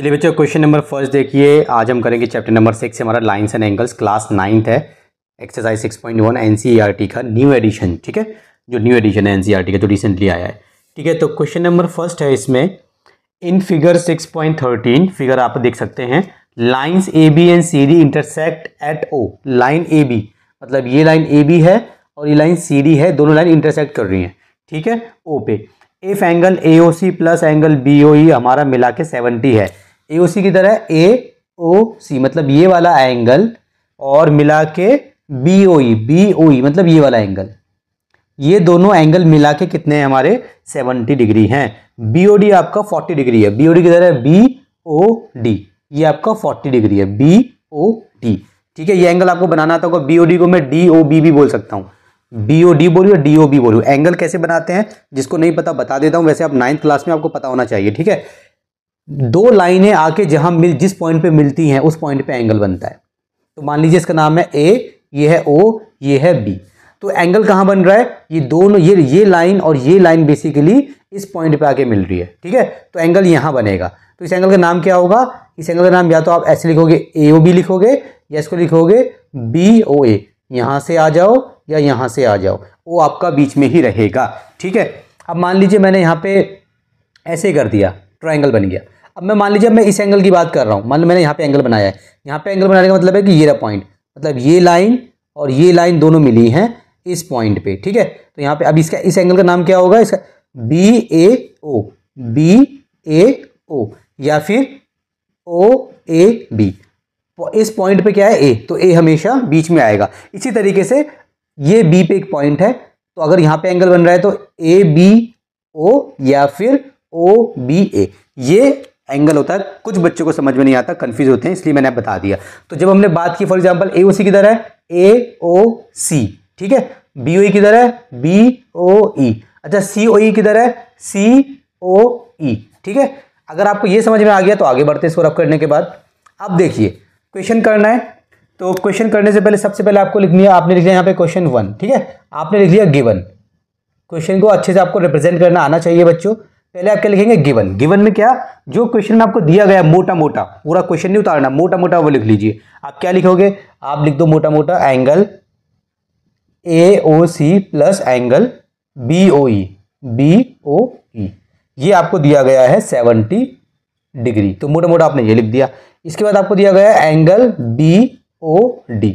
चलिए बच्चों question number first देखिए आज हम करेंगे चैप्टर नंबर सिक्स हमारा lines and angles class ninth है exercise six point one N C R T का न्यू एडिशन ठीक है जो न्यू एडिशन है एन सी आर टी का जो रिसेंटली आया है ठीक है तो क्वेश्चन नंबर फर्स्ट है इसमें in figure six point thirteen figure आप देख सकते हैं lines A B and C D intersect at O line A B मतलब ये लाइन ए बी है और ये लाइन सी डी है दोनों लाइन इंटरसेक्ट कर रही हैं ठीक है ओ पे if angle A O C plus angle B O E हमारा मिला के सेवेंटी है ए की तरह ए ओ सी मतलब ये वाला एंगल और मिला के B O E B O E मतलब ये वाला एंगल ये दोनों एंगल मिला के कितने हैं हमारे 70 डिग्री हैं बी ओ डी आपका 40 डिग्री है बी ओ डी की तरह बी ओ डी ये आपका 40 डिग्री है बी ओ डी ठीक है ये एंगल आपको बनाना आता होगा बी ओ डी को मैं डी ओ बी भी बोल सकता हूँ बी ओ डी बोलू या डी ओ बी बोलू एंगल कैसे बनाते हैं जिसको नहीं पता बता देता हूँ वैसे आप नाइन्थ क्लास में आपको पता होना चाहिए ठीक है दो लाइनें आके जहां मिल जिस पॉइंट पे मिलती हैं उस पॉइंट पे एंगल बनता है तो मान लीजिए इसका नाम है ए ये है ओ ये है बी तो एंगल कहाँ बन रहा है ये दोनों ये ये लाइन और ये लाइन बेसिकली इस पॉइंट पे आके मिल रही है ठीक है तो एंगल यहाँ बनेगा तो इस एंगल का नाम क्या होगा इस एंगल का नाम या तो आप ऐसे लिखोगे ए ओ बी लिखोगे या इसको लिखोगे बी ओ ए यहाँ से आ जाओ या यहाँ से आ जाओ वो आपका बीच में ही रहेगा ठीक है अब मान लीजिए मैंने यहाँ पे ऐसे कर दिया ट्राइंगल बन गया अब मैं मान लीजिए मैं इस एंगल की बात कर रहा हूँ मान लो मैंने यहाँ पे एंगल बनाया है यहाँ पे एंगल बनाने का मतलब है कि ये रहा पॉइंट मतलब ये लाइन और ये लाइन दोनों मिली हैं इस पॉइंट पे ठीक है तो यहाँ पे अब इसका इस एंगल का नाम क्या होगा इसका बी ए ओ बी ए ओ या फिर ओ ए बी इस पॉइंट पे क्या है ए तो ए हमेशा बीच में आएगा इसी तरीके से ये बी पे एक पॉइंट है तो अगर यहाँ पे एंगल बन रहा है तो ए बी ओ या फिर ओ बी ए ये एंगल होता है कुछ बच्चों को समझ में नहीं आता कंफ्यूज होते हैं इसलिए मैंने बता दिया तो जब हमने बात की फॉर एग्जाम्पल ए ओ सी किधर है ए ओ सी ठीक है बी ओ e किधर है बी ओ ई अच्छा सी ओ ई किधर है सी ओ ई ठीक है अगर आपको ये समझ में आ गया तो आगे बढ़ते इसको रफ करने के बाद अब देखिए क्वेश्चन करना है तो क्वेश्चन करने से पहले सबसे पहले आपको लिखनी है आपने लिख लिया यहाँ पे क्वेश्चन वन ठीक है आपने लिख लिया गिवन क्वेश्चन को अच्छे से आपको रिप्रेजेंट करना आना चाहिए बच्चों पहले आप क्या लिखेंगे गिवन गिवन में क्या जो क्वेश्चन में आपको दिया गया मोटा मोटा पूरा क्वेश्चन नहीं उतारना मोटा मोटा वो लिख लीजिए आप क्या लिखोगे आप लिख दो मोटा मोटा angle A O C plus angle B O E B O E ये आपको दिया गया है सेवनटी डिग्री तो मोटा मोटा आपने ये लिख दिया इसके बाद आपको दिया गया है एंगल बी ओ डी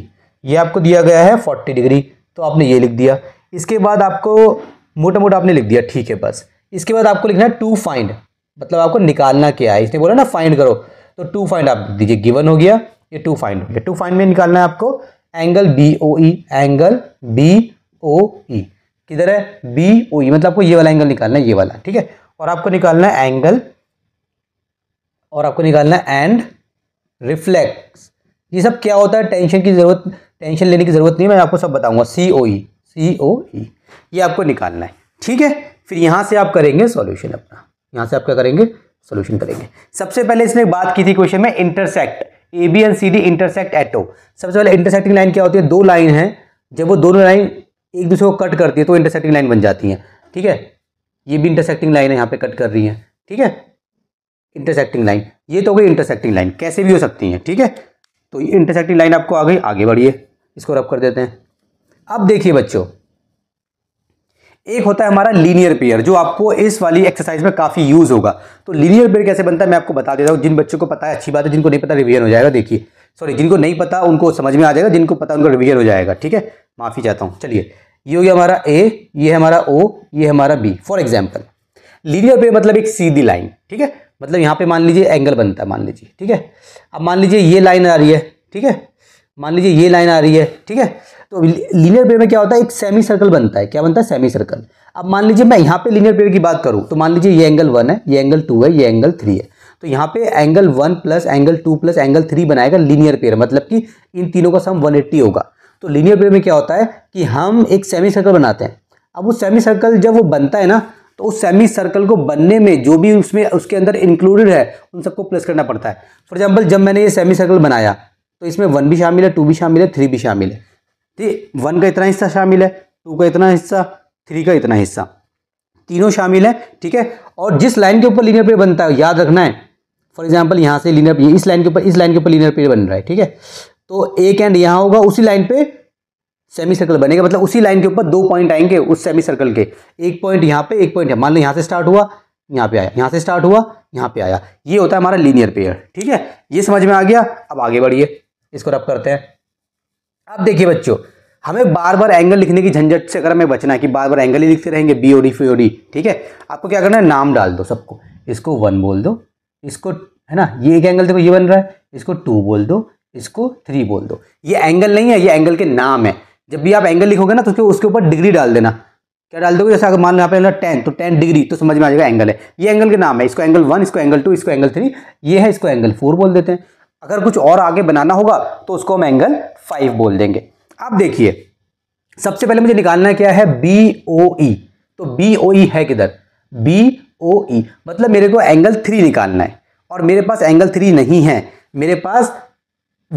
ये आपको दिया गया है फोर्टी डिग्री तो आपने ये लिख दिया इसके बाद आपको मोटा मोटा आपने लिख दिया ठीक है बस इसके बाद आपको लिखना है टू फाइंड मतलब आपको निकालना क्या है इसने बोला ना फाइंड करो तो टू फाइंड आप दीजिए गिवन हो गया ये टू फाइंड हो गया टू फाइंड में निकालना है आपको angle B O E angle B O E किधर है बी ओ ई मतलब आपको ये वाला एंगल निकालना है ये वाला ठीक है और आपको निकालना है एंगल और आपको निकालना है एंड रिफ्लेक्स ये सब क्या होता है टेंशन की ज़रूरत टेंशन लेने की ज़रूरत नहीं मैं आपको सब बताऊंगा सी ओ ई सी ओ ई ये आपको निकालना है ठीक है फिर यहाँ से आप करेंगे सॉल्यूशन अपना यहाँ से आप क्या करेंगे सॉल्यूशन करेंगे सबसे पहले इसने बात की थी क्वेश्चन में intersect A B and C D intersect at O सबसे पहले इंटरसेक्टिंग लाइन क्या होती है दो लाइन है जब वो दोनों लाइन एक दूसरे को कट करती है तो इंटरसेक्टिंग लाइन बन जाती है ठीक है ये भी इंटरसेक्टिंग लाइन है यहाँ पे कट कर रही है ठीक है इंटरसेक्टिंग लाइन ये तो हो गई इंटरसेक्टिंग लाइन कैसे भी हो सकती है ठीक है तो ये इंटरसेक्टिंग लाइन आपको आ गई आगे बढ़िए इसको रब कर देते हैं अब देखिए बच्चों एक होता है हमारा लीनियर पेयर जो आपको इस वाली एक्सरसाइज में काफ़ी यूज़ होगा तो लीनियर पेयर कैसे बनता है मैं आपको बता देता हूँ जिन बच्चों को पता है अच्छी बात है जिनको नहीं पता रिवीजन हो जाएगा देखिए सॉरी जिनको नहीं पता उनको समझ में आ जाएगा जिनको पता उनको रिवीजन हो जाएगा ठीक है माफ़ी चाहता हूँ चलिए ये हो गया हमारा ए ये हमारा ओ ये हमारा B for example linear pair मतलब एक सीधी लाइन ठीक है मतलब यहाँ पे मान लीजिए एंगल बनता है मान लीजिए ठीक है अब मान लीजिए ये लाइन आ रही है ठीक है मान लीजिए ये लाइन आ रही है ठीक है तो लीनियर पेयर में क्या होता है एक सेमी सर्कल बनता है क्या बनता है सेमी सर्कल अब मान लीजिए मैं यहाँ पे लीनियर पेयर की बात करूँ तो मान लीजिए ये एंगल वन है ये एंगल टू है ये एंगल थ्री है तो यहाँ पे angle one plus angle two plus angle three बनाएगा लीनियर पेयर मतलब कि इन तीनों का सम एट्टी होगा तो लीनियर पेयर में क्या होता है कि हम एक सेमी सर्कल बनाते हैं अब वो सेमी सर्कल जब वो बनता है ना तो उस सेमी सर्कल को बनने में जो भी उसमें उसके अंदर इंक्लूडेड है उन सबको प्लस करना पड़ता है फॉर एग्जाम्पल जब मैंने ये सेमी सर्कल बनाया तो इसमें वन भी शामिल है टू भी शामिल है थ्री भी शामिल है ठीक वन का इतना हिस्सा शामिल है टू का इतना हिस्सा थ्री का इतना हिस्सा तीनों शामिल है ठीक है और जिस लाइन के ऊपर लीनियर पेयर बनता है याद रखना है फॉर एग्जाम्पल यहाँ से लीनियर इस लाइन के ऊपर इस लाइन के ऊपर लीनियर पेयर बन रहा है ठीक है तो एक एंड यहाँ होगा उसी लाइन पे सेमी सर्कल बनेगा मतलब उसी लाइन के ऊपर दो पॉइंट आएंगे उस सेमी सर्कल के एक पॉइंट यहाँ पे एक पॉइंट मान लो यहाँ से स्टार्ट हुआ यहाँ पे आया यहाँ से स्टार्ट हुआ यहाँ पे आया ये होता है हमारा लीनियर पेयर ठीक है ये समझ में आ गया अब आगे बढ़िए इसको रब करते हैं अब देखिए बच्चों हमें बार बार एंगल लिखने की झंझट से अगर हमें बचना है कि बार बार एंगल ही लिखते रहेंगे बी ओ डी फी ओ डी ठीक है आपको क्या करना है नाम डाल दो सबको इसको वन बोल दो इसको है ना ये एक एंगल देखो ये बन रहा है इसको टू बोल दो इसको थ्री बोल दो ये एंगल नहीं है ये एंगल के नाम है जब भी आप एंगल लिखोगे ना तो उसके ऊपर डिग्री डाल देना क्या डाल दोगे जैसे अगर मान लो यहाँ पे टेन तो टेन डिग्री तो समझ में आ जाएगा एंगल है ये एंगल के नाम है इसको एंगल वन इसको एंगल टू इसको एंगल थ्री ये है इसको एंगल फोर बोल देते हैं अगर कुछ और आगे बनाना होगा तो उसको हम एंगल फाइव बोल देंगे अब देखिए सबसे पहले मुझे निकालना क्या है बी ओ ई तो बी ओ ई है किधर बी ओ ई मतलब मेरे को एंगल थ्री निकालना है और मेरे पास एंगल थ्री नहीं है मेरे पास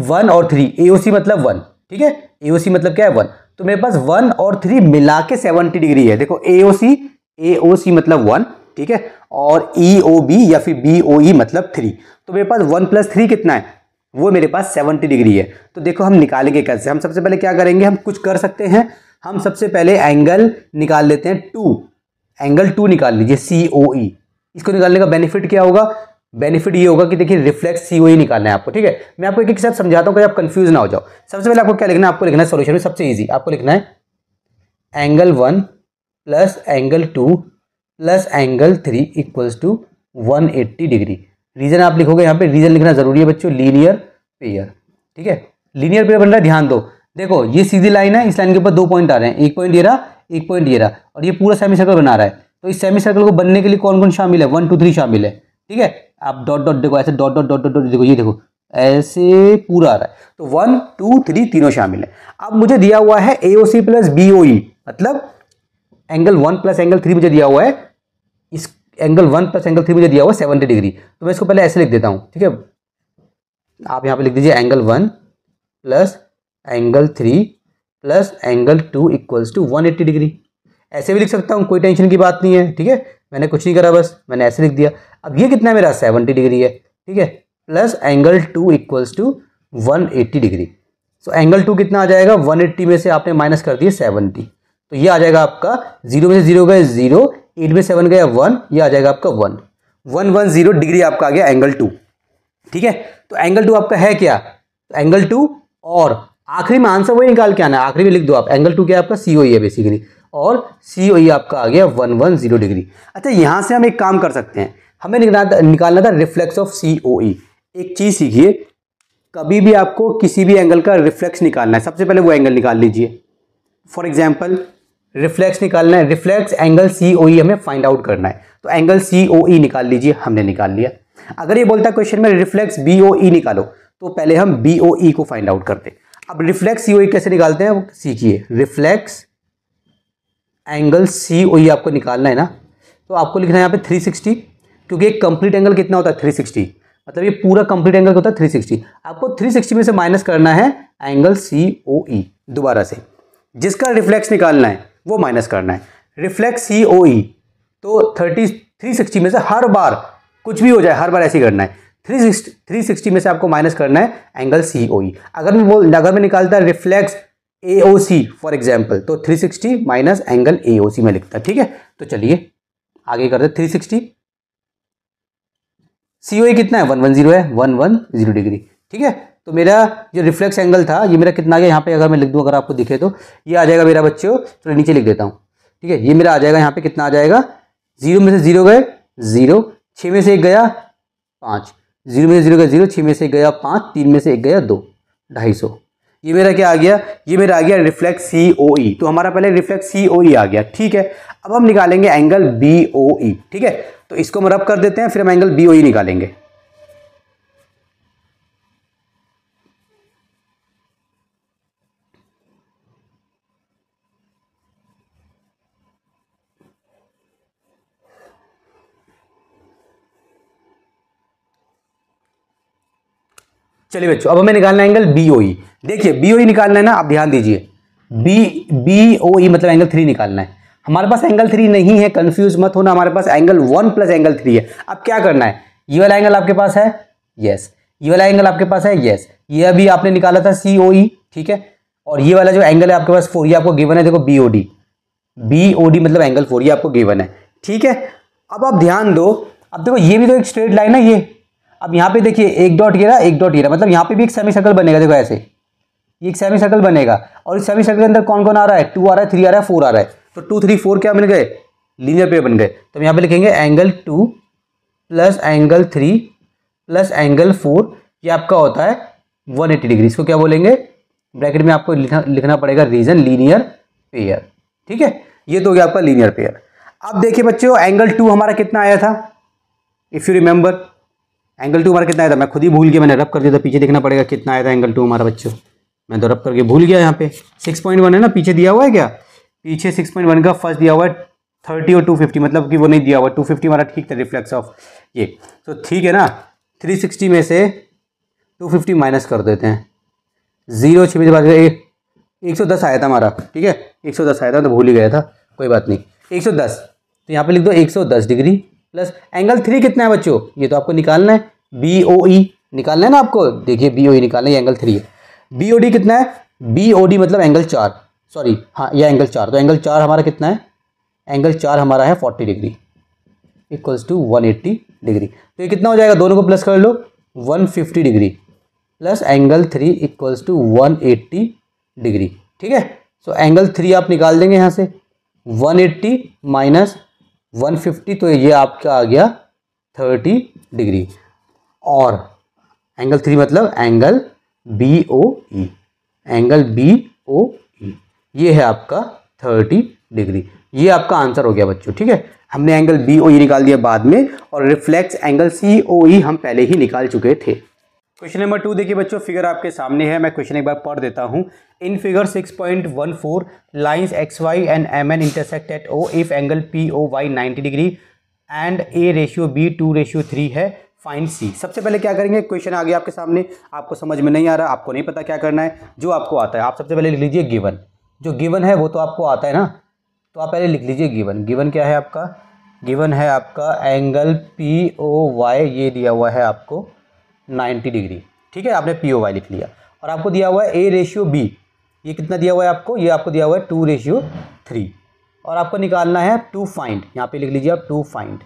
वन और थ्री ए ओ सी मतलब वन ठीक है ए ओ सी मतलब क्या है वन तो मेरे पास वन और थ्री मिला के सेवेंटी डिग्री है देखो ए ओ सी ए ओ सी मतलब वन ठीक है और ई ओ बी या फिर बी ओ ई मतलब थ्री तो मेरे पास वन प्लस थ्री कितना है वो मेरे पास सेवेंटी डिग्री है तो देखो हम निकालेंगे कैसे हम सबसे पहले क्या करेंगे हम कुछ कर सकते हैं हम सबसे पहले एंगल निकाल लेते हैं टू एंगल टू निकाल लीजिए सी ओ ई इसको निकालने का बेनिफिट क्या होगा बेनिफिट ये होगा कि देखिए रिफ्लेक्ट सी ओ ई निकालना है आपको ठीक है मैं आपको एक एक साथ समझाता हूँ कि आप कंफ्यूज ना हो जाओ सबसे पहले आपको क्या लिखना है आपको लिखना है सोल्यूशन में सबसे ईजी आपको लिखना है angle one plus angle two plus angle three equals to one eighty degree reason आप लिखोगे यहाँ पे रीजन लिखना जरूरी है बच्चों लीनियर पेयर ठीक है लीनियर पेयर बन रहा है ध्यान दो देखो ये सीधी लाइन है इस लाइन के ऊपर दो पॉइंट आ रहे हैं एक पॉइंट ये रहा एक पॉइंट ये रहा और ये पूरा सेमी सर्कल बना रहा है तो इस सेमी सर्कल को बनने के लिए कौन कौन शामिल है वन टू थ्री शामिल है ठीक है आप डॉट डॉट देखो ऐसे डॉट डॉट डॉट डॉट देखो ये देखो ऐसे पूरा आ रहा है तो वन टू थ्री तीनों शामिल है अब मुझे दिया हुआ है A O C plus B O E मतलब angle one plus angle three मुझे दिया हुआ है angle one plus angle three मुझे दिया हुआ सेवेंटी डिग्री तो मैं इसको पहले ऐसे लिख देता हूँ ठीक है आप यहाँ पे लिख दीजिए angle one plus angle three plus angle two equals to one eighty degree ऐसे भी लिख सकता हूँ कोई टेंशन की बात नहीं है ठीक है मैंने कुछ नहीं करा बस मैंने ऐसे लिख दिया अब ये कितना मेरा सेवेंटी डिग्री है ठीक है plus angle two equals to one eighty degree so angle two कितना आ जाएगा वन एट्टी में से आपने माइनस कर दिया सेवेंटी तो ये आ जाएगा आपका जीरो में से जीरो गए जीरो एट में सेवन गया वन ये आ जाएगा आपका one one one zero degree आपका आ गया एंगल टू ठीक है तो एंगल टू आपका है क्या तो एंगल टू और आखिरी में आंसर वही निकाल के आना है आखिरी में लिख दो आप एंगल टू क्या है आपका सी e है बेसिकली और सी e आपका आ गया वन वन जीरो डिग्री अच्छा यहाँ से हम एक काम कर सकते हैं हमें निकालना था रिफ्लेक्स ऑफ सी एक चीज़ सीखिए कभी भी आपको किसी भी एंगल का रिफ्लेक्स निकालना है सबसे पहले वो एंगल निकाल लीजिए फॉर एग्जाम्पल रिफ्लेक्स निकालना है रिफ्लेक्स एंगल सी ओ ई हमें फाइंड आउट करना है तो एंगल सी ओ ई निकाल लीजिए हमने निकाल लिया अगर ये बोलता है क्वेश्चन में रिफ्लेक्स बी ओ ई निकालो तो पहले हम बी ओ ई को फाइंड आउट करते अब रिफ्लेक्स सी ओ ई कैसे निकालते हैं वो सीखिए रिफ्लेक्स एंगल सी ओ ई आपको निकालना है ना तो आपको लिखना है यहाँ पे थ्री सिक्सटी क्योंकि एक कंप्लीट एंगल कितना होता है थ्री सिक्सटी मतलब ये पूरा कंप्लीट एंगल होता है थ्री सिक्सटी आपको थ्री सिक्सटी में से माइनस करना है एंगल सी ओ ई दोबारा से जिसका रिफ्लेक्स निकालना है वो माइनस करना है रिफ्लेक्स ही ओ ई e, तो थर्टी थ्री सिक्सटी में से हर बार कुछ भी हो जाए हर बार ऐसे ही करना है थ्री थ्री सिक्सटी में से आपको माइनस करना है एंगल सी ओ ई अगर मैं बोल अगर मैं निकालता reflex A O C for example तो three sixty minus angle A O C में लिखता ठीक है तो चलिए आगे करते थ्री सिक्सटी सी ओ ई कितना है वन वन जीरो है वन वन जीरो डिग्री ठीक है तो मेरा जो रिफ्लेक्स एंगल था ये मेरा कितना आ गया यहाँ पे अगर मैं लिख दूँ अगर आपको दिखे तो ये आ जाएगा मेरा बच्चों चलो नीचे लिख देता हूँ ठीक है ये मेरा आ जाएगा यहाँ पे कितना आ जाएगा जीरो में से जीरो गए जीरो छः में से एक गया पाँच जीरो में से जीरो गया जीरो छः में से एक गया पाँच तीन में से एक गया दो ढाई सौ ये मेरा क्या आ गया ये मेरा आ गया रिफ्लेक्स सी ओ ई तो हमारा पहले रिफ्लेक्स सी ओ ई आ गया ठीक है अब हम निकालेंगे एंगल बी ओ ई ठीक है तो इसको हम रब कर देते हैं फिर हम एंगल बी ओ ई निकालेंगे चलिए बच्चों अब हमें निकालना है एंगल बी ओ ई देखिए बी ओ e निकालना है ना आप ध्यान दीजिए बी बी ओ मतलब एंगल थ्री निकालना है हमारे पास एंगल थ्री नहीं है कन्फ्यूज मत होना हमारे पास angle one plus angle three है अब क्या करना है ये वाला एंगल आपके पास है यस ये वाला एंगल आपके पास है यस ये अभी आपने निकाला था सी ओ ई ठीक है और ये वाला जो एंगल है आपके पास फोर ये आपको गिवन है देखो B O D B O D मतलब एंगल फोर ये आपको गिवन है ठीक है अब आप ध्यान दो अब देखो ये भी तो एक स्ट्रेट लाइन है ये अब यहाँ पे देखिए एक डॉट घेरा एक डॉट घेरा मतलब यहाँ पे भी एक सेमी सर्कल बनेगा देखो ऐसे ये एक सेमी सर्कल बनेगा और इस सेमी सर्कल के अंदर कौन कौन आ रहा है टू आ रहा है थ्री आ रहा है फोर आ रहा है तो टू थ्री फोर क्या मिल गए लीनियर पेयर बन गए तो यहाँ पे लिखेंगे angle two plus angle three plus angle four ये आपका होता है वन एट्टी डिग्री इसको क्या बोलेंगे ब्रैकेट में आपको लिखना लिखना पड़ेगा रीजन लीनियर पेयर ठीक है ये तो हो गया आपका लीनियर पेयर अब देखिए बच्चों एंगल टू हमारा कितना आया था if you remember angle two हमारा कितना आया था मैं खुद ही भूल गया मैंने रब कर दिया था पीछे देखना पड़ेगा कितना आया था एंगल टू हमारा बच्चों मैं तो रब करके भूल गया यहाँ पे सिक्स पॉइंट वन है ना पीछे दिया हुआ है क्या पीछे सिक्स पॉइंट वन का फर्स्ट दिया हुआ है थर्टी और टू फिफ्टी मतलब कि वो नहीं दिया हुआ टू फिफ्टी हमारा ठीक था रिफ्लेक्स ऑफ ये तो ठीक है ना थ्री सिक्सटी में से टू फिफ्टी माइनस कर देते हैं जीरो छः बजे एक एक सौ दस आया था हमारा ठीक है एक सौ दस आया था तो भूल ही गया था कोई बात नहीं एक सौ दस तो यहाँ पर लिख दो एक सौ दस डिग्री प्लस एंगल थ्री कितना है बच्चों ये तो आपको निकालना है बी ओ ई निकालना है ना आपको देखिए बी ओ ई निकालना है एंगल थ्री है बी ओ डी कितना है बी ओ डी मतलब एंगल चार सॉरी हाँ यह एंगल चार तो एंगल चार हमारा कितना है एंगल चार हमारा है forty degree equals to one eighty degree तो ये कितना हो जाएगा दोनों को प्लस कर लो one fifty degree plus angle three equals to one eighty degree ठीक है सो एंगल थ्री आप निकाल देंगे यहाँ से वन एट्टी माइनस 150 तो ये आपका आ गया 30 डिग्री और एंगल थ्री मतलब angle B O E angle B O E ये है आपका 30 डिग्री ये आपका आंसर हो गया बच्चों ठीक है हमने एंगल बी ओ ई निकाल दिया बाद में और रिफ्लेक्स एंगल सी ओ ई हम पहले ही निकाल चुके थे क्वेश्चन नंबर टू देखिए बच्चों फिगर आपके सामने है मैं क्वेश्चन एक बार पढ़ देता हूँ in figure 6.14 lines X Y and M N intersect at O if angle P O Y ninety degree and A ratio B two ratio three है फाइन सी सबसे पहले क्या करेंगे क्वेश्चन आ गया आपके सामने आपको समझ में नहीं आ रहा आपको नहीं पता क्या करना है जो आपको आता है आप सबसे पहले लिख लीजिए गिवन जो गिवन है वो तो आपको आता है ना तो आप पहले लिख लीजिए गिवन गिवन क्या है आपका गिवन है आपका एंगल पी ओ वाई ये दिया हुआ है आपको नाइन्टी डिग्री ठीक है आपने पी ओ वाई लिख लिया और आपको दिया हुआ है ए रेशियो बी ये कितना दिया हुआ है आपको ये आपको दिया हुआ है टू रेशियो थ्री और आपको निकालना है टू फाइंड यहाँ पे लिख लीजिए आप टू फाइंड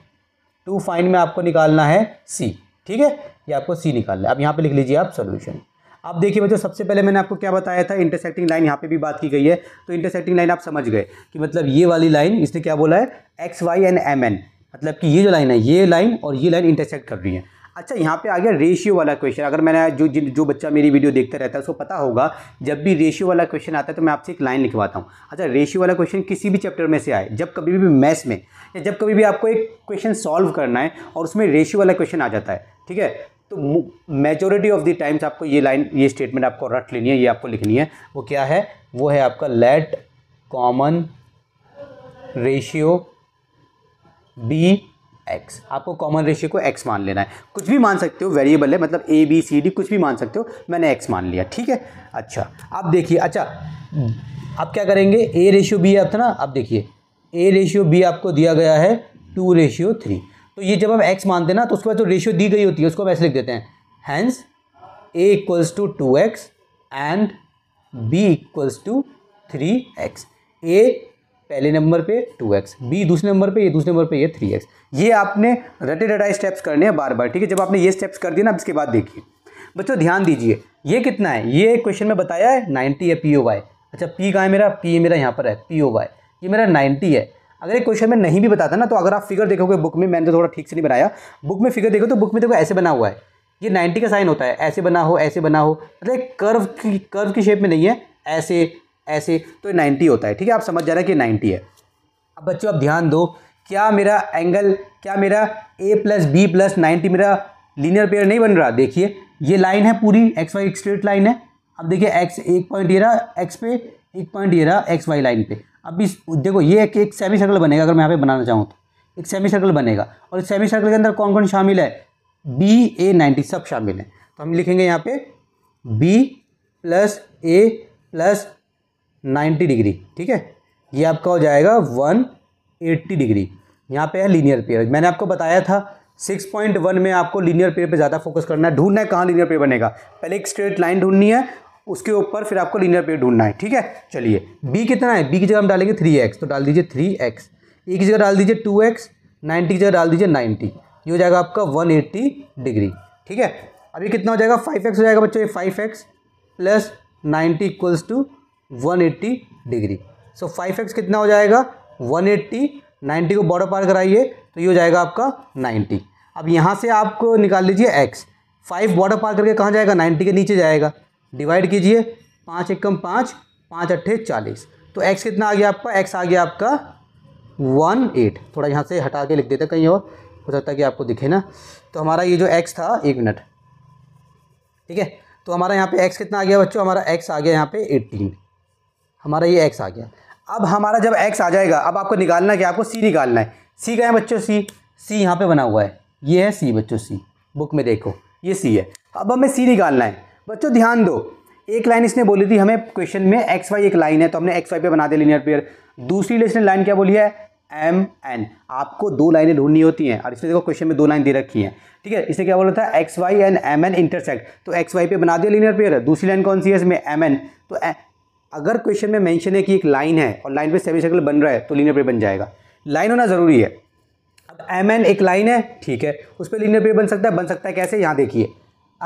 टू फाइंड में आपको निकालना है सी ठीक है ये आपको सी निकालना है अब यहाँ पे लिख लीजिए आप सोल्यूशन अब देखिए बच्चों सबसे पहले मैंने आपको क्या बताया था इंटरसेक्टिंग लाइन यहाँ पे भी बात की गई है तो इंटरसेक्टिंग लाइन आप समझ गए कि मतलब ये वाली लाइन इसने क्या बोला है X Y and M N मतलब कि ये जो लाइन है ये लाइन और ये लाइन इंटरसेक्ट कर रही है अच्छा यहाँ पे आ गया रेशियो वाला क्वेश्चन अगर मैंने जो जिन जो बच्चा मेरी वीडियो देखता रहता है उसको पता होगा जब भी रेशियो वाला क्वेश्चन आता है तो मैं आपसे एक लाइन लिखवाता हूँ अच्छा रेशियो वाला क्वेश्चन किसी भी चैप्टर में से आए जब कभी भी मैथ्स में या जब कभी भी आपको एक क्वेश्चन सॉल्व करना है और उसमें रेशियो वाला क्वेश्चन आ जाता है ठीक है तो मेजोरिटी ऑफ द टाइम्स आपको ये लाइन ये स्टेटमेंट आपको रट लेनी है ये आपको लिखनी है वो क्या है वो है आपका let common ratio be X आपको कॉमन रेशियो को एक्स मान लेना है कुछ भी मान सकते हो वेरिएबल है मतलब ए बी सी डी कुछ भी मान सकते हो मैंने एक्स मान लिया ठीक है अच्छा अब देखिए अच्छा अब क्या करेंगे ए रेशियो बी आप ना अब देखिए ए रेशियो बी आपको दिया गया है टू रेशियो थ्री तो ये जब हम एक्स मानते हैं ना तो उसके बाद जो तो रेशियो दी गई होती है उसको हम ऐसे लिख देते हैं hence A equals to two X and B equals to three X A पहले नंबर पे टू एक्स बी दूसरे नंबर पे ये दूसरे नंबर पे ये थ्री एक्स ये आपने रटे रटाए स्टेप्स करने हैं बार बार ठीक है जब आपने ये स्टेप्स कर दिए ना इसके बाद देखिए बच्चों ध्यान दीजिए ये कितना है ये क्वेश्चन में बताया है नाइन्टी है पी ओ वाई अच्छा पी का है मेरा पी मेरा यहाँ पर है पी ओ वाई ये मेरा नाइन्टी है अगर एक क्वेश्चन में नहीं भी बताता ना तो अगर आप फिगर देखोगे बुक में मैंने तो थोड़ा ठीक से नहीं बनाया बुक में फिगर देखो तो बुक में देखो ऐसे बना हुआ है ये नाइन्टी का साइन होता है ऐसे बना हो ऐसे बना हो मतलब कर्व की कर्व की शेप में नहीं है ऐसे ऐसे तो नाइन्टी होता है ठीक है आप समझ जा रहे हैं कि नाइन्टी है अब बच्चों आप ध्यान दो क्या मेरा एंगल क्या मेरा A plus B plus ninety मेरा लीनियर पेयर नहीं बन रहा देखिए ये लाइन है पूरी एक्स वाई एक स्ट्रेट लाइन है अब देखिए एक्स एक पॉइंट ये रहा एक्स पे एक पॉइंट ये रहा एक्स वाई लाइन पे अब इस देखो ये एक, एक सेमी सर्कल बनेगा अगर मैं यहाँ पे बनाना चाहूँ तो एक सेमी सर्कल बनेगा और सेमी सर्कल के अंदर कौन कौन शामिल है बी ए नाइन्टी सब शामिल है तो हम लिखेंगे यहाँ पे B plus A plus 90 degree ठीक है ये आपका हो जाएगा 180 डिग्री यहाँ पे है लीनियर पेयर मैंने आपको बताया था 6.1 में आपको लीनियर पेयर पे ज़्यादा फोकस करना है ढूंढना है कहाँ लीनियर पेयर बनेगा पहले एक स्ट्रेट लाइन ढूंढनी है उसके ऊपर फिर आपको लीनियर पेयर ढूंढना है ठीक है चलिए बी कितना है बी की जगह हम डालेंगे थ्री एक्स तो डाल दीजिए थ्री एक्स e की जगह डाल दीजिए टू एक्स नाइन्टी की जगह डाल दीजिए नाइन्टी ये हो जाएगा आपका वन एट्टी डिग्री ठीक है अभी कितना हो जाएगा फाइव एक्स हो जाएगा बच्चों ये five X plus ninety equals to 180 degree so five X कितना हो जाएगा 180 90 को बॉर्डर पार कराइए तो ये हो जाएगा आपका 90 अब यहाँ से आपको निकाल लीजिए एक्स फाइव बॉर्डर पार करके कहाँ जाएगा 90 के नीचे जाएगा डिवाइड कीजिए पाँच एक कम पाँच पाँच अट्ठे चालीस तो एक्स कितना आ गया आपका एक्स आ गया आपका वन एट थोड़ा यहाँ से हटा के लिख देते कहीं और हो सकता है कि आपको दिखे ना तो हमारा ये जो एक्स था एक मिनट ठीक है तो हमारा यहाँ पे एक्स कितना आ गया बच्चों हमारा एक्स आ गया यहाँ पे एटीन हमारा ये एक्स आ गया अब हमारा जब एक्स आ जाएगा अब आपको निकालना क्या आपको सी निकालना है सी का है बच्चों सी सी यहाँ पे बना हुआ है ये है सी बच्चों सी बुक में देखो ये सी है अब हमें सी निकालना है बच्चों ध्यान दो एक लाइन इसने बोली थी हमें क्वेश्चन में एक्स वाई एक लाइन है तो हमने एक्स वाई पे बना दिया लीनियर पेयर दूसरी इसने लाइन क्या बोली है एम एन आपको दो लाइनें ढूंढनी होती हैं और इसमें देखो क्वेश्चन में दो लाइन दे रखी हैं ठीक है इसने क्या बोला था X Y and M N intersect तो एक्स वाई पे बना दिया लीनियर पेयर दूसरी लाइन कौन सी है इसमें एम एन तो अगर क्वेश्चन में मेंशन है कि एक लाइन है और लाइन पे सेमी सर्कल बन रहा है तो लीनियर पेयर बन जाएगा लाइन होना ज़रूरी है अब एम एन एक लाइन है ठीक है उस पर लीनियर पेयर बन सकता है बन सकता है कैसे यहाँ देखिए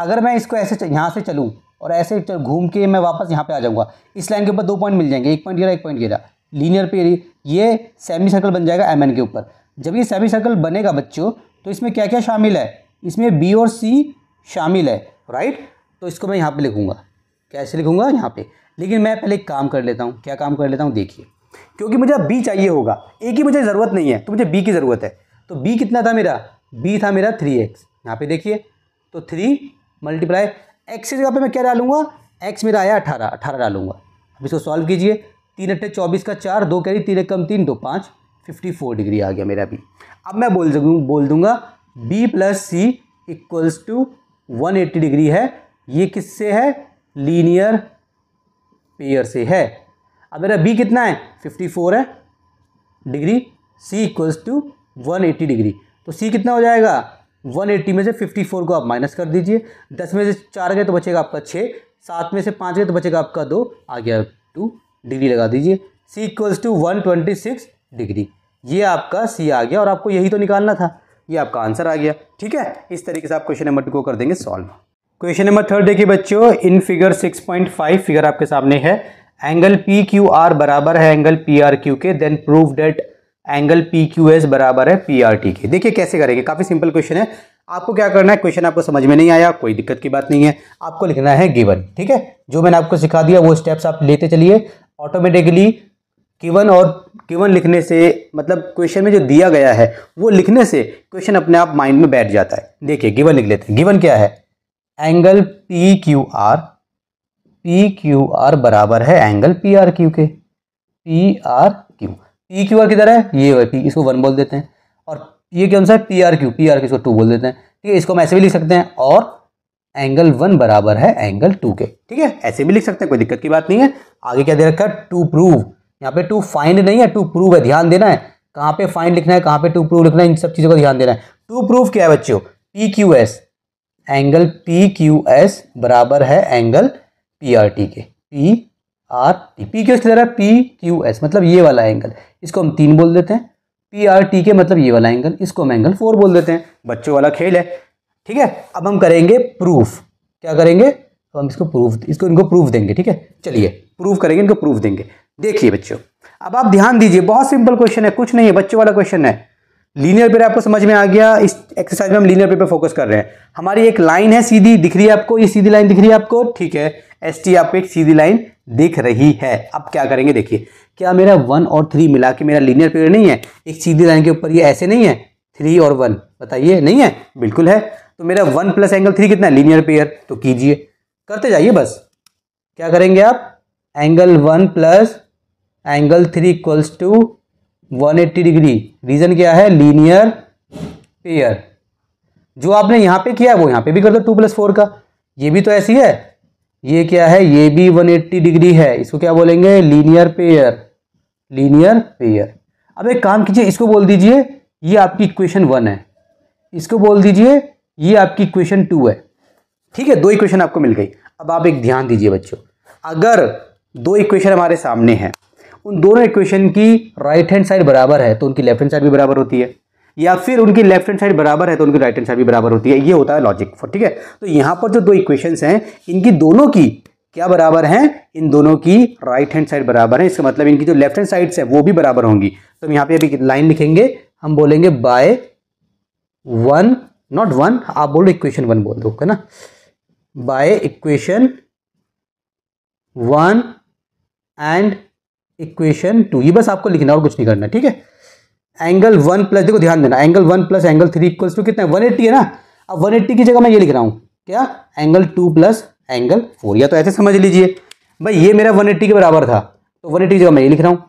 अगर मैं इसको ऐसे यहाँ से चलूँ और ऐसे घूम के मैं वापस यहाँ पर आ जाऊँगा इस लाइन के ऊपर दो पॉइंट मिल जाएंगे एक पॉइंट गिरा एक पॉइंट गिरा लीनियर पेयर ये सेमी सर्कल बन जाएगा एम एन के ऊपर जब ये सेमी सर्कल बनेगा बच्चों तो इसमें क्या क्या शामिल है इसमें बी और सी शामिल है राइट तो इसको मैं यहाँ पर लिखूँगा कैसे लिखूंगा यहाँ पे लेकिन मैं पहले एक काम कर लेता हूँ क्या काम कर लेता हूँ देखिए क्योंकि मुझे अब बी चाहिए होगा ए की मुझे ज़रूरत नहीं है तो मुझे बी की ज़रूरत है तो बी कितना था मेरा बी था मेरा थ्री एक्स यहाँ पर देखिए तो थ्री मल्टीप्लाई एक्स की जगह पर मैं क्या डालूंगा एक्स मेरा आया अठारह अठारह डालूंगा अब इसको सॉल्व कीजिए तीन अट्ठे चौबीस का चार दो रही तीन एक कम तीन दो पाँच फिफ्टी फोर डिग्री आ गया मेरा बी अब मैं बोल सकूँ बोल दूंगा B plus C equals to one eighty degree है ये किससे है लीनियर पेयर से है अब मेरा बी कितना है 54 है degree C equals to 180 degree तो सी कितना हो जाएगा 180 में से 54 को आप माइनस कर दीजिए 10 में से चार गए तो बचेगा आपका छः सात में से पाँच गए तो बचेगा आपका दो आ गया टू डिग्री लगा दीजिए C equals to one twenty six degree ये आपका सी आ गया और आपको यही तो निकालना था ये आपका आंसर आ गया ठीक है इस तरीके से आप क्वेश्चन नंबर टू को कर देंगे सॉल्व क्वेश्चन नंबर थर्ड देखिए बच्चों इन फिगर 6.5 फिगर आपके सामने है एंगल पी क्यू आर बराबर है एंगल पी आर क्यू के then prove that angle P Q S बराबर है पी आर टी के देखिए कैसे करेंगे काफ़ी सिंपल क्वेश्चन है आपको क्या करना है क्वेश्चन आपको समझ में नहीं आया कोई दिक्कत की बात नहीं है आपको लिखना है गिवन ठीक है जो मैंने आपको सिखा दिया वो स्टेप्स आप लेते चलिए ऑटोमेटिकली गिवन और गिवन लिखने से मतलब क्वेश्चन में जो दिया गया है वो लिखने से क्वेश्चन अपने आप माइंड में बैठ जाता है देखिए गिवन लिख लेते हैं गिवन क्या है angle P Q R P Q R बराबर है एंगल पी आर क्यू के P R Q P Q R किधर है ये पी इसको वन बोल देते हैं और ये कौन सा है P R Q P R Q इसको टू बोल देते हैं ठीक है इसको हम ऐसे भी लिख सकते हैं और एंगल वन बराबर है एंगल टू के ठीक है ऐसे भी लिख सकते हैं कोई दिक्कत की बात नहीं है आगे क्या दे रखा है टू प्रूव यहाँ पे टू फाइंड नहीं है टू प्रूव है ध्यान देना है कहाँ पे फाइंड लिखना है कहाँ पे टू प्रूव लिखना है इन सब चीज़ों का ध्यान देना है टू प्रूव क्या है बच्चों P Q S angle P Q S बराबर है एंगल पी आर टी के P R T P Q S रहा है पी क्यू एस मतलब ये वाला एंगल इसको हम तीन बोल देते हैं पी आर टी के मतलब ये वाला एंगल इसको हम एंगल फोर बोल देते हैं बच्चों वाला खेल है ठीक है अब हम करेंगे प्रूफ क्या करेंगे अब हम इसको प्रूफ इसको इनको प्रूफ देंगे ठीक है चलिए प्रूफ करेंगे इनको प्रूफ देंगे देखिए बच्चों अब आप ध्यान दीजिए बहुत सिंपल क्वेश्चन है कुछ नहीं है बच्चों वाला क्वेश्चन है लीनियर पेयर आपको समझ में आ गया इस एक्सरसाइज में हम लीनियर पेयर फोकस कर रहे हैं हमारी एक लाइन है सीधी दिख रही है आपको ये सीधी लाइन दिख रही है आपको ठीक है एस टी आपको एक सीधी लाइन दिख रही है अब क्या करेंगे देखिए क्या मेरा वन और थ्री मिला के मेरा लीनियर पेयर नहीं है एक सीधी लाइन के ऊपर ये ऐसे नहीं है थ्री और वन बताइए नहीं है बिल्कुल है तो मेरा वन प्लस एंगल थ्री कितना है लीनियर पेयर तो कीजिए करते जाइए बस क्या करेंगे आप angle one plus angle three equals to 180 degree reason क्या है लीनियर पेयर जो आपने यहाँ पे किया है वो यहां पे भी कर दो टू प्लस फोर का ये भी तो ऐसी है ये क्या है ये भी 180 डिग्री है इसको क्या बोलेंगे लीनियर पेयर लीनियर पेयर अब एक काम कीजिए इसको बोल दीजिए ये आपकी इक्वेशन वन है इसको बोल दीजिए ये आपकी इक्वेशन टू है ठीक है दो इक्वेशन आपको मिल गई अब आप एक ध्यान दीजिए बच्चों अगर दो इक्वेशन हमारे सामने हैं उन दोनों इक्वेशन की राइट हैंड साइड बराबर है तो उनकी लेफ्ट हैंड साइड भी बराबर होती है या फिर उनकी लेफ्ट हैंड साइड बराबर है तो उनकी राइट हैंड साइड भी बराबर होती है ये होता है लॉजिक ठीक है तो यहाँ पर जो दो इक्वेशन हैं इनकी दोनों की क्या बराबर हैं इन दोनों की राइट हैंड साइड बराबर है इसका मतलब इनकी जो लेफ्ट हैंड साइड्स है वो भी बराबर होंगी तो हम यहाँ पे अभी लाइन लिखेंगे हम बोलेंगे बाय वन नॉट वन आप बोलो इक्वेशन वन बोल दो ना by equation one and equation two ये बस आपको लिखना और कुछ नहीं करना ठीक है एंगल वन प्लस देखो ध्यान देना angle one plus angle three equals to कितना वन एट्टी है ना अब वन एट्टी की जगह मैं ये लिख रहा हूँ क्या angle two plus angle four या तो ऐसे समझ लीजिए भाई ये मेरा वन एट्टी के बराबर था तो वन एट्टी की जगह मैं ये लिख रहा हूँ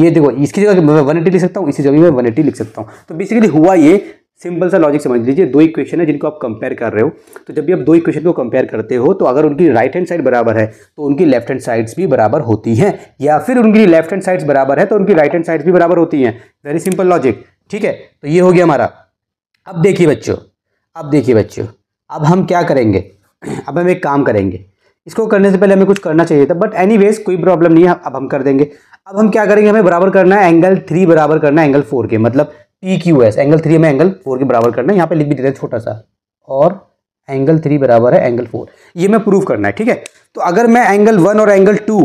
ये देखो इसकी जगह वन एट्टी लिख सकता हूँ इसी जगह मैं वन एट्टी लिख सकता हूँ तो बेसिकली हुआ ये सिंपल सा लॉजिक समझ लीजिए दो इक्वेशन है जिनको आप कंपेयर कर रहे हो तो जब भी आप दो इक्वेशन को कंपेयर करते हो तो अगर उनकी राइट हैंड साइड बराबर है तो उनकी लेफ्ट हैंड साइड्स भी बराबर होती हैं या फिर उनकी लेफ्ट हैंड साइड्स बराबर है तो उनकी राइट हैंड साइड्स भी बराबर होती हैं वेरी सिंपल लॉजिक ठीक है तो ये हो गया हमारा अब देखिए बच्चों अब देखिए बच्चों अब हम क्या करेंगे अब हम एक काम करेंगे इसको करने से पहले हमें कुछ करना चाहिए था बट एनी कोई प्रॉब्लम नहीं है अब हम कर देंगे अब हम क्या करेंगे हमें बराबर करना है एंगल थ्री बराबर करना है एंगल फोर के मतलब P Q S angle three में एंगल फोर के बराबर करना है यहाँ पे लिख भी देते हैं छोटा सा और एंगल थ्री बराबर है एंगल फोर ये मैं प्रूव करना है ठीक है तो अगर मैं एंगल वन और एंगल टू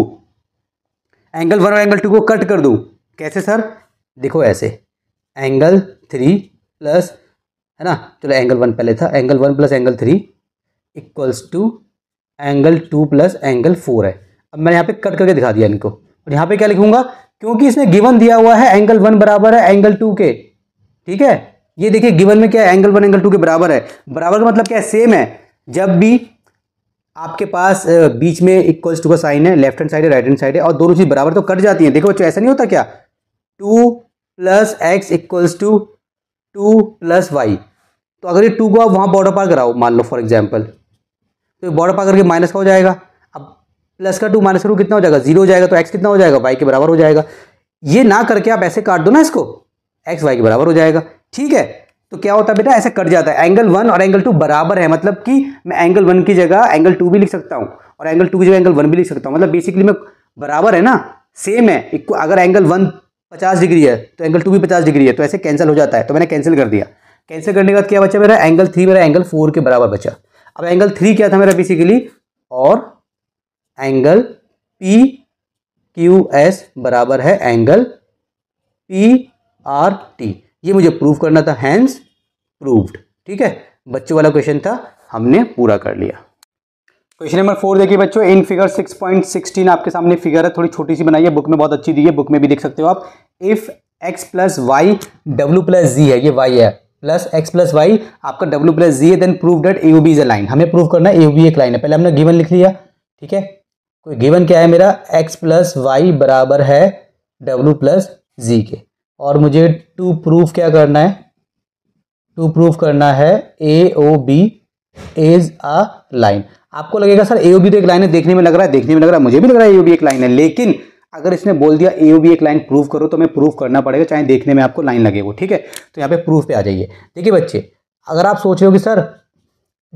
एंगल वन और एंगल टू को कट कर दूँ कैसे सर देखो ऐसे एंगल थ्री प्लस है ना चलो एंगल वन पहले था angle one plus angle three equals to angle two plus angle four है अब मैंने यहाँ पे कट करके दिखा दिया इनको और यहाँ पे क्या लिखूंगा क्योंकि इसने गिवन दिया हुआ है एंगल वन बराबर है एंगल टू के ठीक है ये देखिए गिवन में क्या एंगल वन एंगल टू के बराबर है बराबर का मतलब क्या है सेम है जब भी आपके पास बीच में इक्वल्स टू का साइन है लेफ्ट हैंड साइड है राइट हैंड साइड है और दोनों चीज़ बराबर तो कट जाती है देखो बच्चों ऐसा नहीं होता क्या two plus x equals to two plus y तो अगर ये टू को आप वहाँ बॉर्डर पार कराओ मान लो फॉर एग्जाम्पल तो बॉर्डर पार करके माइनस का हो जाएगा अब प्लस का टू माइनस का टू कितना हो जाएगा जीरो हो जाएगा तो एक्स कितना हो जाएगा वाई के बराबर हो जाएगा ये ना करके आप ऐसे काट दो ना इसको एक्स वाई के बराबर हो जाएगा ठीक है तो क्या होता है बेटा ऐसे कट जाता है एंगल वन और एंगल टू बराबर है मतलब कि मैं एंगल वन की जगह एंगल टू भी लिख सकता हूँ और एंगल टू की जगह एंगल वन भी लिख सकता हूँ मतलब बेसिकली मैं बराबर है ना सेम है अगर एंगल वन पचास डिग्री है तो एंगल टू भी पचास डिग्री है तो ऐसे कैंसिल हो जाता है तो मैंने कैंसिल कर दिया कैंसिल करने के बाद क्या बचा मेरा एंगल थ्री मेरा एंगल फोर के बराबर बचा अब एंगल थ्री क्या था मेरा बेसिकली और एंगल पी क्यू एस बराबर है एंगल पी आर टी ये मुझे प्रूव करना था हैंस प्रूव्ड ठीक है बच्चों वाला क्वेश्चन था हमने पूरा कर लिया क्वेश्चन नंबर फोर देखिए बच्चों इन फिगर 6.16 आपके सामने फिगर है थोड़ी छोटी सी बनाई है बुक में बहुत अच्छी दी है बुक में भी देख सकते हो आप इफ एक्स प्लस वाई डब्ल्यू प्लस जी है ये वाई है प्लस एक्स प्लस वाई आपका डब्ल्यू प्लस जी है then prove that A B is a line हमें प्रूव करना है ए बी एक लाइन है पहले हमने गिवन लिख लिया ठीक है कोई गिवन क्या है मेरा एक्स प्लस वाई बराबर है डब्ल्यू प्लस जी के और मुझे टू प्रूफ क्या करना है टू प्रूफ करना है A O B as a line आपको लगेगा सर ए ओ बी तो एक लाइन है देखने में लग रहा है देखने में लग रहा है मुझे भी लग रहा है ए ओ बी एक लाइन है लेकिन अगर इसने बोल दिया ए ओ बी एक लाइन प्रूफ करो तो हमें प्रूफ करना पड़ेगा चाहे देखने में आपको लाइन लगे वो ठीक है तो यहाँ पे प्रूफ पे आ जाइए देखिए बच्चे अगर आप सोच रहे हो कि सर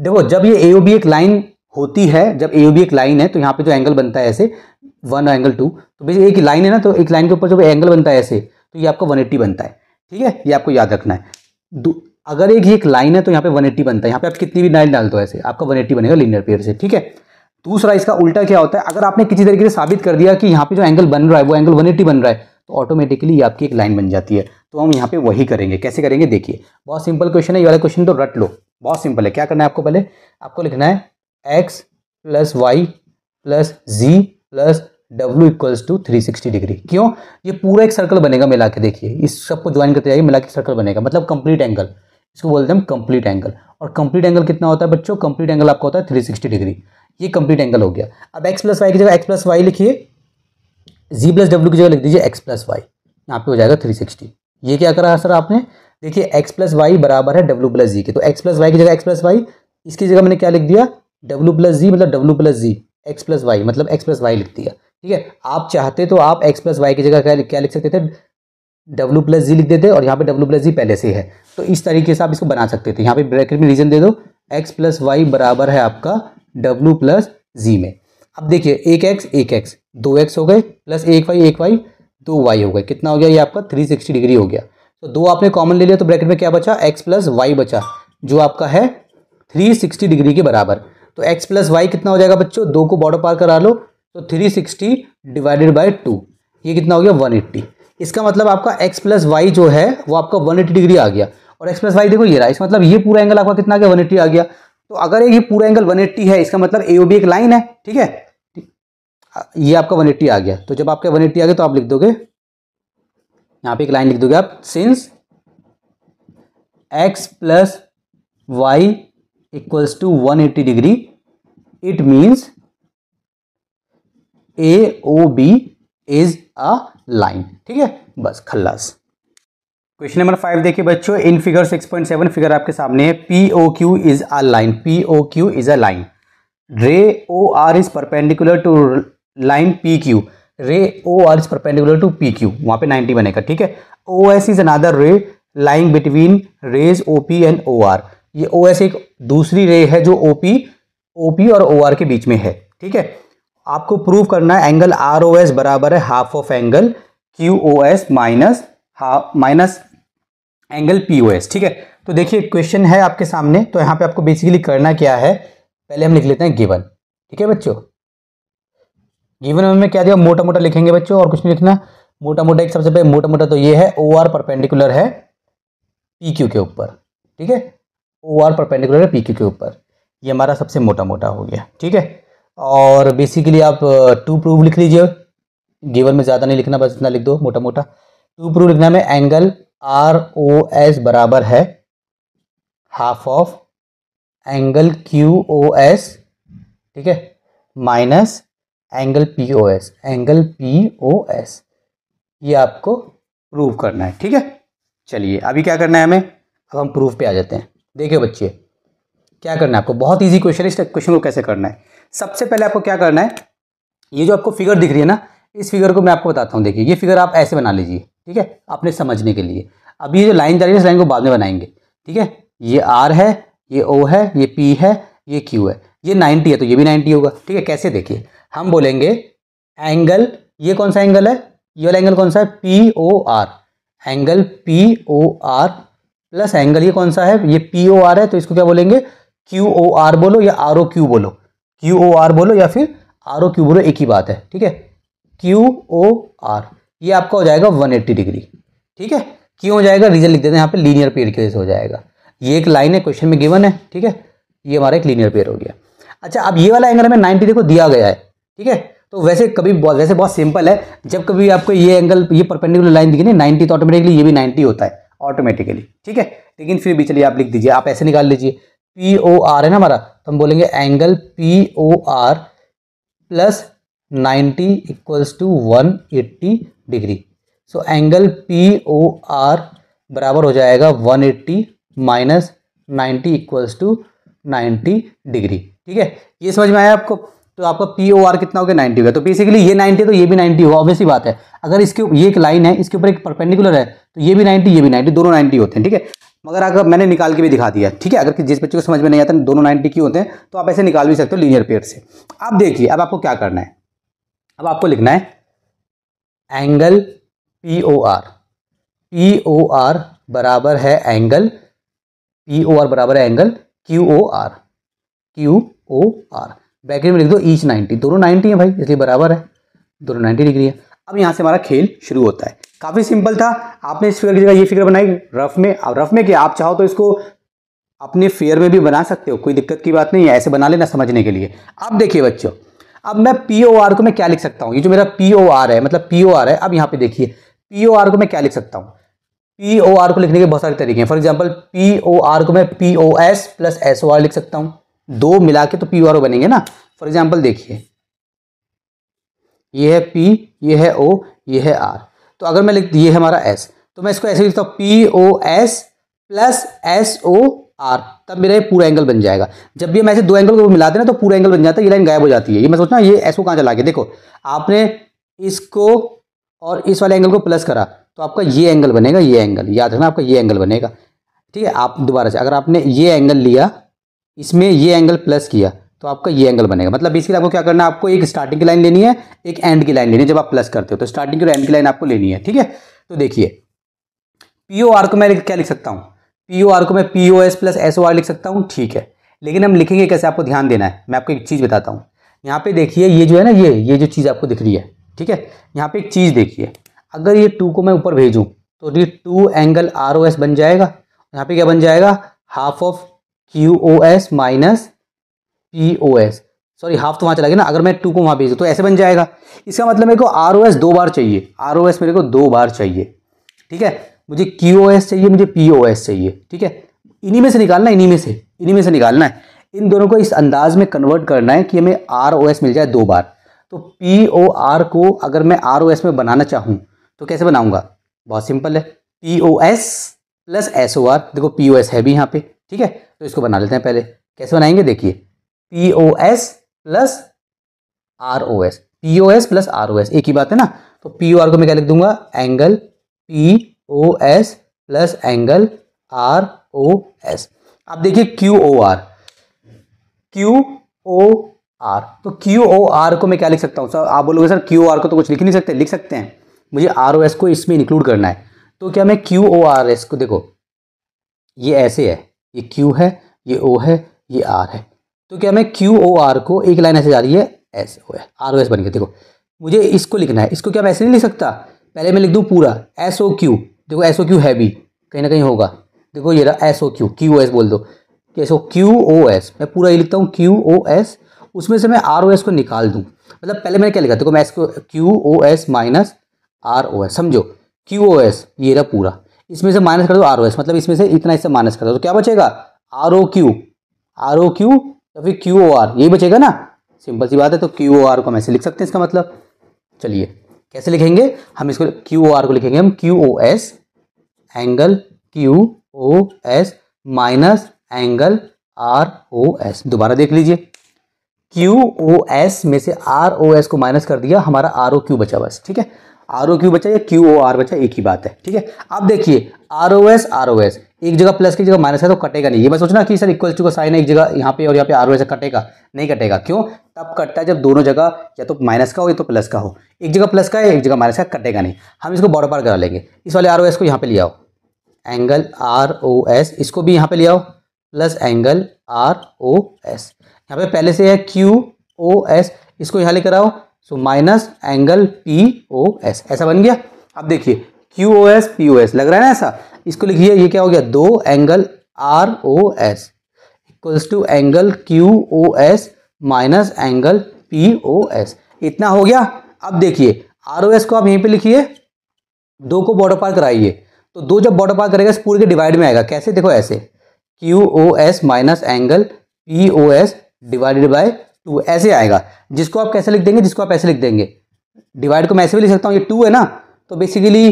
देखो जब ये ए ओ बी एक लाइन होती है जब ए ओ बी एक लाइन है तो यहाँ पे जो एंगल बनता है ऐसे वन एंगल टू तो भैया एक लाइन है ना तो एक लाइन के ऊपर जब एंगल बनता है ऐसे तो ये आपका 180 बनता है ठीक है ये आपको याद रखना है अगर एक ही एक लाइन है तो यहाँ पे 180 बनता है यहाँ पे आप कितनी भी लाइन डाल दो ऐसे आपका 180 बनेगा लिनियर पेयर से ठीक है दूसरा इसका उल्टा क्या होता है अगर आपने किसी तरीके से साबित कर दिया कि यहाँ पे जो एंगल बन रहा है वो एंगल 180 बन रहा है तो ऑटोमेटिकली आपकी एक लाइन बन जाती है तो हम यहाँ पे वही करेंगे कैसे करेंगे देखिए बहुत सिंपल क्वेश्चन है ये वाला क्वेश्चन तो रट लो बहुत सिंपल है क्या करना है आपको पहले आपको लिखना है x plus y plus z plus डब्ल्यू equals to three sixty degree क्यों ये पूरा एक सर्कल बनेगा मिला के देखिए इस सबको ज्वाइन करते जाइए मिला के सर्कल बनेगा मतलब कंप्लीट एंगल इसको बोलते हैं हम कंप्लीट एंगल और कंप्लीट एंगल कितना होता है बच्चों कंप्लीट एंगल आपका होता है थ्री सिक्सटी डिग्री ये कंप्लीट एंगल हो गया अब एक्स प्लस वाई की जगह एक्स प्लस वाई लिखिए जी प्लस डब्ल्यू की जगह लिख दीजिए एक्स प्लस वाई यहाँ पे हो जाएगा थ्री सिक्सटी ये क्या करा सर आपने देखिए एक्स प्लस वाई बराबर है डब्ल्यू प्लस जी के तो एक्स प्लस वाई की जगह एक्स प्लस वाई इसकी जगह मैंने क्या लिख दिया डब्ल्यू प्लस जी मतलब डब्ल्यू plus z x plus y मतलब एक्स प्लस वाई लिख दिया ठीक है आप चाहते तो आप एक्स प्लस वाई की जगह क्या, क्या लिख सकते थे डब्ल्यू प्लस जी लिख देते और यहाँ पे डब्ल्यू प्लस जी पहले से है तो इस तरीके से आप इसको बना सकते थे यहाँ पे ब्रैकेट में रीजन दे दो एक्स प्लस वाई बराबर है आपका डब्ल्यू प्लस जी में अब देखिए एक एक्स एक एक्स दो एक्स हो गए प्लस एक वाई एक वाई दो वाई हो गए कितना हो गया ये आपका थ्री सिक्सटी डिग्री हो गया तो दो आपने कॉमन ले लिया तो ब्रैकेट में क्या बचा एक्स प्लस वाई बचा जो आपका है थ्री सिक्सटी डिग्री के बराबर तो एक्स प्लस वाई कितना हो जाएगा बच्चों दो को बॉर्डर पार करा लो तो 360 डिवाइडेड बाय टू ये कितना हो गया 180 इसका मतलब आपका x प्लस वाई जो है वो आपका 180 डिग्री आ गया और x प्लस वाई देखो ये रहा इसका मतलब ये पूरा एंगल आपका कितना आ गया 180 आ गया तो अगर ये पूरा एंगल 180 है इसका मतलब ए एक लाइन है ठीक है ये आपका 180 आ गया तो जब आपका 180 आ गया तो आप लिख दोगे यहाँ पे एक लाइन लिख दोगे आप since x plus y equals to one degree it means A O B is a line ठीक है बस खल्लास क्वेश्चन नंबर फाइव देखिए बच्चों in figure six point seven figure आपके सामने है P O Q is a line P O Q is a line ray O R is perpendicular to line P Q ray O R is perpendicular to P Q वहां पे ninety बनेगा ठीक है O S is another ray lying between rays O P and O R ये O S एक दूसरी रे है जो ओ पी ओ पी और ओ आर के बीच में है ठीक है आपको प्रूव करना है एंगल आर ओ एस बराबर है half of angle Q O S minus हा minus angle P O S ठीक है तो देखिए क्वेश्चन है आपके सामने तो यहाँ पे आपको बेसिकली करना क्या है पहले हम लिख लेते हैं गिवन ठीक है बच्चों गिवन में क्या दिया मोटा मोटा लिखेंगे बच्चों और कुछ नहीं लिखना मोटा मोटा एक सबसे पहले मोटा मोटा तो ये है ओ आर परपेंडिकुलर है पी क्यू के ऊपर ठीक है ओ आर परपेंडिकुलर है पी क्यू के ऊपर ये हमारा सबसे मोटा मोटा हो गया ठीक है और बेसिकली आप टू uh, प्रूफ लिख लीजिए गिवन में ज़्यादा नहीं लिखना बस इतना लिख दो मोटा मोटा टू प्रूफ लिखना में एंगल आर ओ एस बराबर है half of angle Q O S ठीक है minus angle P O S angle P O S ये आपको प्रूव करना है ठीक है चलिए अभी क्या करना है हमें अब हम प्रूफ पे आ जाते हैं देखिए बच्चे क्या करना है आपको बहुत इजी क्वेश्चन है इस क्वेश्चन को कैसे करना है सबसे पहले आपको क्या करना है ये जो आपको फिगर दिख रही है ना इस फिगर को मैं आपको बताता हूँ देखिए ये फिगर आप ऐसे बना लीजिए ठीक है अपने समझने के लिए अब ये जो लाइन जा रही है इस लाइन को बाद में बनाएंगे ठीक है ये आर है ये ओ है ये पी है ये क्यू है ये नाइन्टी है तो ये भी नाइन्टी होगा ठीक है कैसे देखिए हम बोलेंगे एंगल ये कौन सा एंगल है ये वाला एंगल कौन सा है P O R angle P O R plus angle ये कौन सा है ये पी ओ आर है तो इसको क्या बोलेंगे क्यू ओ आर बोलो या आर ओ क्यू बोलो क्यू ओ आर बोलो या फिर आर ओ क्यू बोलो एक ही बात है ठीक है क्यू ओ आर ये आपका हो जाएगा वन एट्टी डिग्री ठीक है क्यों हो जाएगा रीजन लिख देते हैं यहाँ पे लीनियर पेयर की वजह से हो जाएगा ये एक लाइन है क्वेश्चन में गिवन है ठीक है ये हमारा एक लीनियर पेयर हो गया अच्छा अब ये वाला एंगल हमें नाइन्टी देखो दिया गया है ठीक है तो वैसे कभी बहुत वैसे बहुत सिंपल है जब कभी आपको ये एंगल ये परपेंडिकुलर लाइन दिखी नहीं नाइन्टी तो ऑटोमेटिकली ये भी नाइन्टी होता है ऑटोमेटिकली ठीक है लेकिन फिर भी चलिए आप लिख दीजिए आप ऐसे निकाल लीजिए पी ओ आर है ना हमारा तो हम बोलेंगे angle P O R plus ninety equals to one eighty degree so angle P O R बराबर हो जाएगा one eighty minus ninety equals to ninety degree ठीक है ये समझ में आया आपको तो आपका पी ओ आर कितना हो गया नाइन्टी हो गया तो बेसिकली ये नाइन्टी तो ये भी नाइन्टी होगा ऑब्वियस ही बात है अगर इसके ये एक लाइन है इसके ऊपर एक परपेंडिकुलर है तो ये भी नाइन्टी ये भी नाइन्टी दोनों नाइन्टी होते हैं ठीक है मगर अगर मैंने निकाल के भी दिखा दिया ठीक है अगर जिस बच्चे को समझ में नहीं आता दोनों नाइन्टी क्यों होते हैं तो आप ऐसे निकाल भी सकते हो लीनियर पेयर से अब देखिए अब आपको क्या करना है अब आपको लिखना है angle P O R P O R बराबर है एंगल पी ओ आर बराबर है angle Q O R Q O R bracket में लिख दो ईच नाइन्टी दोनों नाइन्टी है भाई इसलिए बराबर है दोनों नाइन्टी डिग्री है अब यहाँ से हमारा खेल शुरू होता है काफ़ी सिंपल था आपने इस फिगर की जगह ये फिगर बनाई रफ में अब रफ में क्या आप चाहो तो इसको अपने फेयर में भी बना सकते हो कोई दिक्कत की बात नहीं है ऐसे बना लेना समझने के लिए अब देखिए बच्चों अब मैं पी ओ आर को मैं क्या लिख सकता हूँ ये जो मेरा पी ओ आर है मतलब पी ओ आर है अब यहाँ पे देखिए पी ओ आर को मैं क्या लिख सकता हूँ पी ओ आर को लिखने के बहुत सारे तरीके हैं for example P O R को मैं P O S plus S O R लिख सकता हूँ दो मिला के तो पी ओ आर बनेंगे ना फॉर एग्जाम्पल देखिए ये है पी ये है ओ ये है आर तो अगर मैं लिख ये हमारा एस तो मैं इसको ऐसे लिखता हूँ P O S plus S O R तब मेरा ये पूरा एंगल बन जाएगा जब भी हम ऐसे दो एंगल को मिलाते हैं ना तो पूरा एंगल बन जाता है ये लाइन गायब हो जाती है ये मैं सोचना ये एस को कहाँ चला गया देखो आपने इसको और इस वाले एंगल को प्लस करा तो आपका ये एंगल बनेगा ये एंगल याद रखना आपका ये एंगल बनेगा ठीक है आप दोबारा से अगर आपने ये एंगल लिया इसमें ये एंगल प्लस किया तो आपका ये एंगल बनेगा मतलब बेसिकली आपको क्या करना है आपको एक स्टार्टिंग की लाइन लेनी है एक एंड की लाइन लेनी है जब आप प्लस करते हो तो स्टार्टिंग की और एंड की लाइन आपको लेनी है ठीक है तो देखिए पी ओ आर को मैं क्या लिख सकता हूँ पी ओ आर को मैं P O S plus S O R लिख सकता हूँ ठीक है लेकिन हम लिखेंगे कैसे आपको ध्यान देना है मैं आपको एक चीज़ बताता हूँ यहाँ पे देखिए ये जो है ना ये ये जो चीज़ आपको दिख रही है ठीक है यहाँ पे एक चीज़ देखिए अगर ये टू को मैं ऊपर भेजूँ तो ये two angle R O S बन जाएगा यहाँ पे क्या बन जाएगा half of Q O S minus P O S sorry half तो वहाँ चला गया ना अगर मैं टू को वहाँ भेज दूँ तो ऐसे बन जाएगा इसका मतलब मेरे को आर ओ एस दो बार चाहिए आर ओ एस मेरे को दो बार चाहिए ठीक है मुझे क्यू ओ एस चाहिए मुझे पी ओ एस चाहिए ठीक है इन्हीं में से निकालना इन्हीं में से इन्हीं में से निकालना है इन दोनों को इस अंदाज में कन्वर्ट करना है कि हमें आर ओ एस मिल जाए दो बार तो पी ओ आर को अगर मैं आर ओ एस में बनाना चाहूँ तो कैसे बनाऊँगा बहुत सिंपल है P O S plus S O R देखो पी ओ एस है भी यहाँ पे ठीक है तो इसको बना लेते हैं पहले कैसे बनाएंगे देखिए P O S O S plus R O S P O S plus R O S एक ही बात है ना तो पी ओ आर को मैं क्या लिख दूंगा angle P O S plus angle R O S आप देखिए Q O R Q O R तो क्यू ओ आर को मैं क्या लिख सकता हूँ सर आप बोलोगे सर क्यू आर को तो कुछ लिख नहीं सकते लिख सकते हैं मुझे आर ओ एस को इसमें इंक्लूड करना है तो क्या मैं क्यू ओ आर एस को देखो ये ऐसे है ये क्यू है ये ओ है ये आर है क्योंकि हमें क्यू ओ आर को एक लाइन ऐसे जा रही है S O R O S बन गया देखो मुझे इसको लिखना है इसको क्या मैं ऐसे नहीं लिख सकता पहले मैं लिख दूँ पूरा एस ओ क्यू देखो एस ओ क्यू है भी कहीं ना कहीं होगा देखो ये रहा S O Q Q O S बोल दो सो क्यू ओ एस मैं पूरा ये लिखता हूँ क्यू ओ एस उसमें से मैं आर ओ एस को निकाल दूँ मतलब पहले मैंने क्या लिखा देखो मैं इसको Q O S minus R O S समझो क्यू ओ एस ये रहा पूरा इसमें से माइनस कर दो आर ओ एस मतलब इसमें से इतना इससे माइनस कर दो तो क्या बचेगा R O Q R O Q या तो फिर क्यू ओ आर यही बचेगा ना सिंपल सी बात है तो क्यू ओ आर को हम ऐसे लिख सकते हैं इसका मतलब चलिए कैसे लिखेंगे हम इसको क्यू ओ आर को लिखेंगे हम Q O S angle Q O S minus angle R O S दोबारा देख लीजिए क्यू ओ एस में से आर ओ एस को माइनस कर दिया हमारा आर ओ क्यू बचा बस ठीक है आर ओ क्यू बचा या क्यू ओ आर बचा एक ही बात है ठीक है अब देखिए R O S R O S एक जगह प्लस की जगह माइनस है तो कटेगा नहीं ये मैं सोचना कि सर इक्वल टू का साइन है एक जगह यहाँ पे और यहाँ पे आर ओ एस कटेगा नहीं कटेगा क्यों तब कटता है जब दोनों जगह या तो माइनस का हो या तो प्लस का हो एक जगह प्लस का है एक जगह माइनस का कटेगा नहीं हम इसको बॉर्डर पार करा लेंगे इस वाले आर ओ एस को यहाँ पे ले आओ एंगल आर ओ एस इसको भी यहाँ पे ले आओ plus angle R O S यहाँ पे पहले से है क्यू ओ एस इसको यहाँ लेकर आओ so minus angle P O S ऐसा बन गया अब देखिए Q O S P O S लग रहा है ना ऐसा इसको लिखिए ये क्या हो गया दो angle R O S equals to angle Q O S minus angle P O S इतना हो गया अब देखिए आर ओ एस को आप यहीं पे लिखिए दो को बॉर्डर पार कराइए तो दो जब बॉर्डर पार करेगा इस पूरे के डिवाइड में आएगा कैसे देखो ऐसे Q O S minus angle P O S divided by two तो ऐसे आएगा जिसको आप कैसे लिख देंगे जिसको आप ऐसे लिख देंगे डिवाइड को मैं ऐसे भी लिख सकता हूँ ये टू है ना तो बेसिकली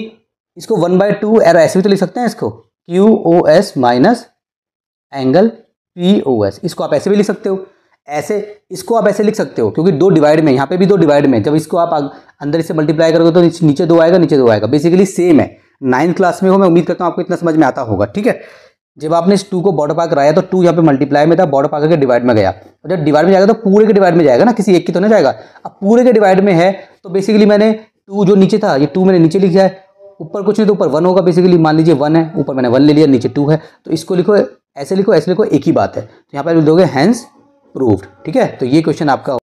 इसको वन बाई टू एरो ऐसे भी तो लिख सकते हैं इसको Q O S minus angle P O S इसको आप ऐसे भी लिख सकते हो ऐसे इसको आप ऐसे लिख सकते हो क्योंकि दो डिवाइड में यहाँ पे भी दो डिवाइड में जब इसको आप अंदर इसे मल्टीप्लाई करोगे तो नीचे दो आएगा नीचे दो आएगा बेसिकली सेम है नाइन्थ क्लास में हो मैं उम्मीद करता हूँ आपको इतना समझ में आता होगा ठीक है जब आपने इस टू को बॉर्डर पार कराया तो टू यहाँ पे मल्टीप्लाई में था बॉर्डर पार करके डिवाइड में गया और जब डिवाइड में जाएगा तो पूरे के डिवाइड में जाएगा ना किसी एक की तो नहीं जाएगा अब पूरे के डिवाइड में है तो बेसिकली मैंने टू जो नीचे था ये टू मैंने नीचे लिखा है ऊपर कुछ नहीं तो ऊपर वन होगा बेसिकली मान लीजिए वन है ऊपर मैंने वन ले लिया नीचे टू है तो इसको लिखो ऐसे लिखो ऐसे लिखो एक ही बात है तो यहाँ पर लिख दोगे हैंस प्रूव्ड ठीक है तो ये क्वेश्चन आपका